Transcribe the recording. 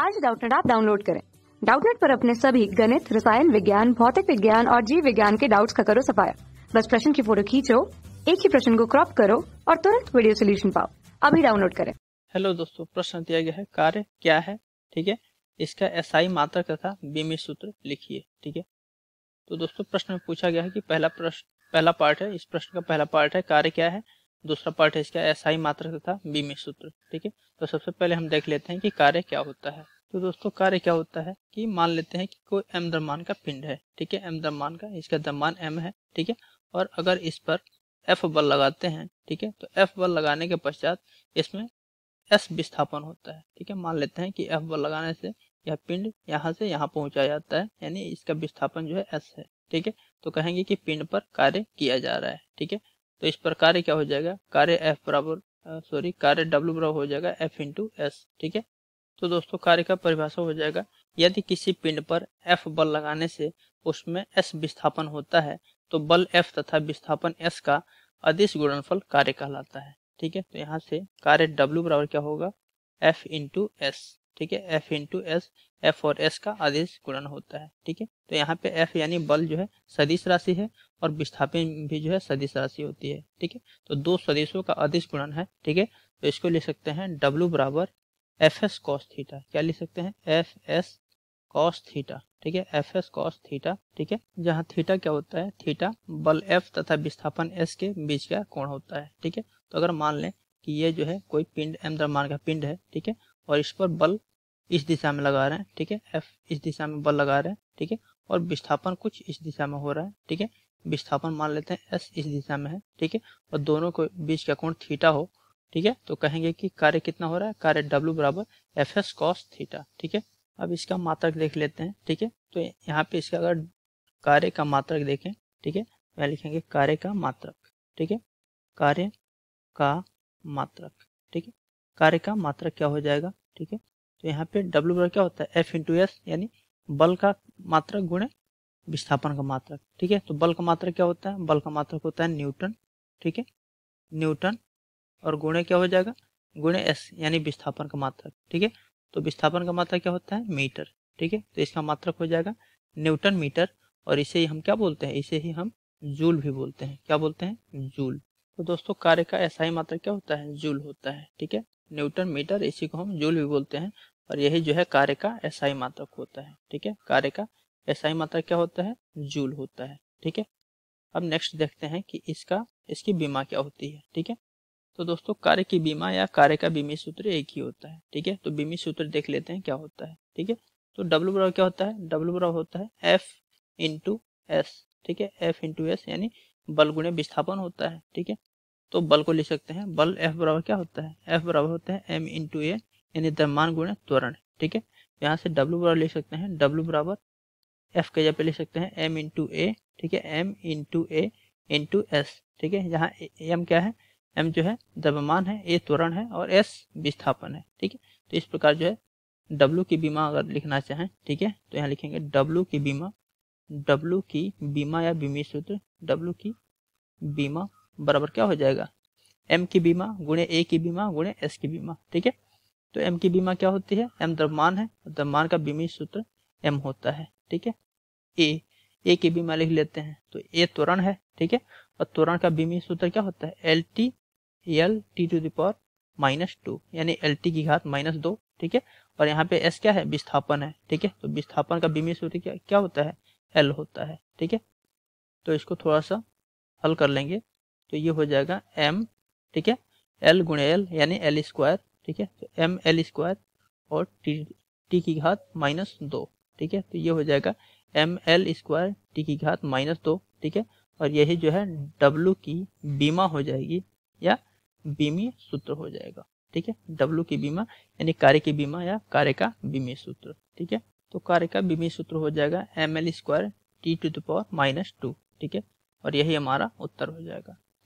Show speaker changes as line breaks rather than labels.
आज डाउटनेट आप डाउनलोड करें डाउटनेट पर अपने सभी गणित रसायन विज्ञान भौतिक विज्ञान और जीव विज्ञान के डाउट्स का करो सफाया बस प्रश्न की फोटो खींचो एक ही प्रश्न को क्रॉप करो और तुरंत वीडियो सोल्यूशन पाओ अभी डाउनलोड करें हेलो दोस्तों प्रश्न दिया गया है कार्य क्या है ठीक है इसका एसआई मात्र तथा बीमी सूत्र लिखिए ठीक है तो दोस्तों प्रश्न में पूछा गया है कि पहला प्रश्न पहला पार्ट है इस प्रश्न का पहला पार्ट है कार्य क्या है दूसरा पार्ट है इसका आई मात्र तथा बीमे सूत्र ठीक है तो सबसे पहले हम देख लेते हैं कि कार्य क्या होता है तो दोस्तों कार्य क्या होता है कि मान लेते हैं कि कोई एम द्रमान का पिंड है ठीक है एम द्रमान का इसका द्रमान एम है ठीक है और अगर इस पर एफ बल लगाते हैं ठीक है तो एफ बल लगाने के पश्चात इसमें एस विस्थापन होता है ठीक है मान लेते हैं कि एफ बल लगाने से यह पिंड यहाँ से यहाँ पहुंचा जाता है यानी इसका विस्थापन जो है एस है ठीक है तो कहेंगे कि पिंड पर कार्य किया जा रहा है ठीक है तो इस पर कार्य क्या हो जाएगा कार्य एफ बराबर सॉरी कार्य डब्ल्यू बराबर हो जाएगा एफ इंटू एस ठीक है तो दोस्तों कार्य का परिभाषा हो जाएगा यदि किसी पिंड पर एफ बल लगाने से उसमें एस विस्थापन होता है तो बल एफ तथा विस्थापन एस का अधिस गुणनफल कार्य कहलाता है ठीक है तो यहाँ से कार्य डब्ल्यू बराबर क्या होगा एफ इंटू एस ठीक है एफ इंटू एस एफ और एस का आदेश गुणन होता है ठीक है तो यहाँ पे एफ यानी बल जो है सदिश राशि है और विस्थापन भी जो है सदिश राशि होती है ठीक है तो दो सदिशों का आदेश गुणन है ठीक है तो इसको लिख सकते हैं डब्लू बराबर एफ एस कॉस थीटा क्या लिख सकते हैं एफ एस कॉस थीटा ठीक है एफ एस कॉस थीटा ठीक है जहाँ थीटा क्या होता है थीटा बल एफ तथा विस्थापन एस के बीच का कोण होता है ठीक है तो अगर मान लें कि ये जो है कोई पिंड एम द्रव्यमान का पिंड है ठीक है और इस पर बल इस दिशा में लगा रहे हैं ठीक है एफ इस दिशा में बल लगा रहे हैं ठीक है और विस्थापन कुछ इस दिशा में हो रहा है ठीक है विस्थापन मान लेते हैं एस इस दिशा में है ठीक है और दोनों के बीच का कोण थीटा हो ठीक है तो कहेंगे कि कार्य कितना हो रहा है कार्य डब्ल्यू बराबर एफ एस कॉस थीटा ठीक है अब इसका मात्रक देख लेते हैं ठीक है तो यहाँ पे इसका अगर कार्य का मात्रक देखें ठीक है यहाँ लिखेंगे कार्य का मात्रक ठीक है कार्य का मात्रक ठीक है कार्य का मात्रक क्या हो जाएगा ठीक है तो यहाँ पे डब्ल्यू बराबर क्या होता है एफ इंटू एस यानी बल का मात्रक गुणे विस्थापन का मात्रक ठीक है तो बल का मात्रक क्या होता है बल का मात्रक होता है न्यूटन ठीक है न्यूटन और गुणे क्या हो जाएगा गुणे एस यानी विस्थापन का मात्रक ठीक है तो विस्थापन का मात्रक क्या होता है मीटर ठीक है तो इसका मात्रक हो जाएगा न्यूटन मीटर और इसे ही हम क्या बोलते हैं इसे ही हम जूल भी बोलते हैं क्या बोलते हैं जूल तो दोस्तों कार्य का ऐसा ही मात्रक क्या होता है जूल होता है ठीक है न्यूटन मीटर इसी को हम जूल भी बोलते हैं और यही जो है कार्य का एसआई मात्रक होता है ठीक है कार्य का एसआई मात्रक क्या होता है जूल होता है ठीक है अब नेक्स्ट देखते हैं कि इसका इसकी बीमा क्या होती है ठीक है तो दोस्तों कार्य की बीमा या कार्य का बीमी सूत्र एक ही होता है ठीक है तो बीमी सूत्र देख लेते हैं क्या होता है ठीक है तो डब्लू बराबर क्या होता है डब्लू बराबर होता है एफ इंटू एस ठीक है एफ इंटू एस यानी बल गुणे विस्थापन होता है ठीक है तो बल को लिख सकते हैं बल एफ बराबर क्या होता है एफ बराबर होता है एम इंटू टू यानी द्रमान गुण त्वरण ठीक है यहाँ से डब्ल्यू बराबर लिख सकते हैं डब्ल्यू बराबर एफ के जगह पे लिख सकते हैं एम इंटू ए ठीक है M two A two S ठीक है यहाँ एम क्या है एम जो है द्रव्यमान है ए त्वरण है और एस विस्थापन है ठीक है तो इस प्रकार जो है डब्लू की बीमा अगर लिखना चाहें ठीक है तो यहाँ लिखेंगे डब्लू की बीमा डब्लू की बीमा या बीमित सूत्र डब्लू की बीमा बराबर क्या हो जाएगा एम की बीमा गुणे ए की बीमा गुणे एस की बीमा ठीक है तो एम की बीमा क्या होती है एम द्रव्यमान है द्रव्यमान का बीमी सूत्र एम होता है ठीक है ए ए की बीमा लिख लेते हैं तो ए त्वरण है ठीक है और त्वरण का बीमी सूत्र क्या होता है L T L T to the power minus two यानी एल टी की घात माइनस दो ठीक है और यहाँ पे एस क्या है विस्थापन है ठीक है तो विस्थापन का बीमी सूत्र क्या क्या होता है एल होता है ठीक है तो इसको थोड़ा सा हल कर लेंगे तो ये हो जाएगा एम ठीक है एल गुण एल यानी एल स्क्वायर ठीक है तो एम एल स्क्वायर और टी टी की घात माइनस दो ठीक है तो ये हो जाएगा एम एल स्क्वायर टी की घात माइनस दो ठीक है और यही जो है डब्लू की बीमा हो जाएगी या बीमी सूत्र हो जाएगा ठीक है डब्लू की बीमा यानी कार्य की बीमा या कार्य का बीमी सूत्र ठीक है तो कार्य का बीमी सूत्र हो जाएगा M L square T to the power minus two ठीक है और यही हमारा उत्तर हो जाएगा